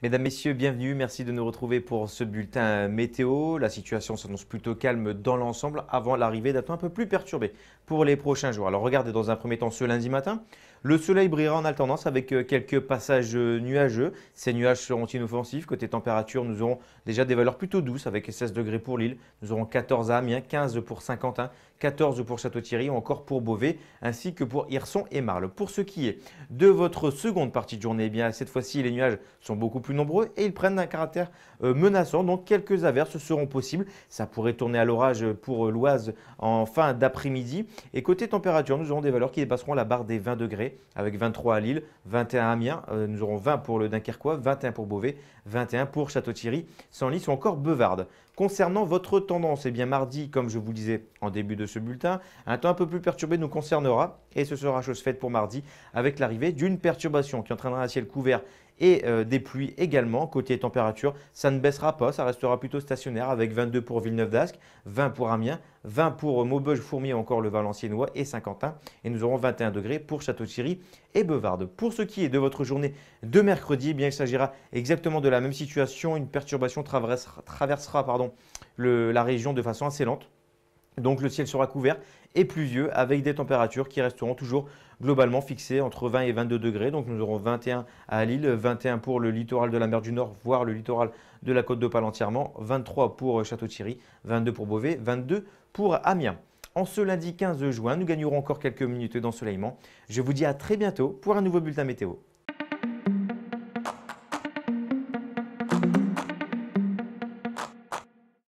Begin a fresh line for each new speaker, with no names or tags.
Mesdames, Messieurs, bienvenue. Merci de nous retrouver pour ce bulletin météo. La situation s'annonce plutôt calme dans l'ensemble avant l'arrivée d'un temps un peu plus perturbé pour les prochains jours. Alors regardez dans un premier temps ce lundi matin. Le soleil brillera en alternance avec euh, quelques passages euh, nuageux. Ces nuages seront inoffensifs. Côté température, nous aurons déjà des valeurs plutôt douces avec 16 degrés pour Lille. Nous aurons 14 à Amiens, 15 pour Saint-Quentin, 14 pour Château-Thierry ou encore pour Beauvais, ainsi que pour Hirson et Marle. Pour ce qui est de votre seconde partie de journée, eh bien cette fois-ci les nuages sont beaucoup plus nombreux et ils prennent un caractère euh, menaçant. Donc quelques averses seront possibles. Ça pourrait tourner à l'orage pour euh, l'Oise en fin d'après-midi. Et côté température, nous aurons des valeurs qui dépasseront la barre des 20 degrés avec 23 à Lille, 21 à Amiens. Euh, nous aurons 20 pour le Dunkerquois, 21 pour Beauvais, 21 pour Château-Thierry, Senlis ou encore beuvarde Concernant votre tendance, et eh bien mardi, comme je vous disais en début de ce bulletin, un temps un peu plus perturbé nous concernera et ce sera chose faite pour mardi avec l'arrivée d'une perturbation qui entraînera un ciel couvert et euh, des pluies également. Côté température, ça ne baissera pas, ça restera plutôt stationnaire avec 22 pour Villeneuve d'Ascq, 20 pour Amiens, 20 pour Maubeuge, Fourmier, encore le Valenciennois et Saint-Quentin. Et nous aurons 21 degrés pour Château-Thierry et Beuvarde. Pour ce qui est de votre journée de mercredi, eh bien il s'agira exactement de la même situation. Une perturbation traversera, la région de façon assez lente donc le ciel sera couvert et pluvieux avec des températures qui resteront toujours globalement fixées entre 20 et 22 degrés. Donc nous aurons 21 à Lille, 21 pour le littoral de la mer du Nord, voire le littoral de la côte d'Opale entièrement, 23 pour Château-Thierry, 22 pour Beauvais, 22 pour Amiens. En ce lundi 15 juin, nous gagnerons encore quelques minutes d'ensoleillement. Je vous dis à très bientôt pour un nouveau bulletin météo.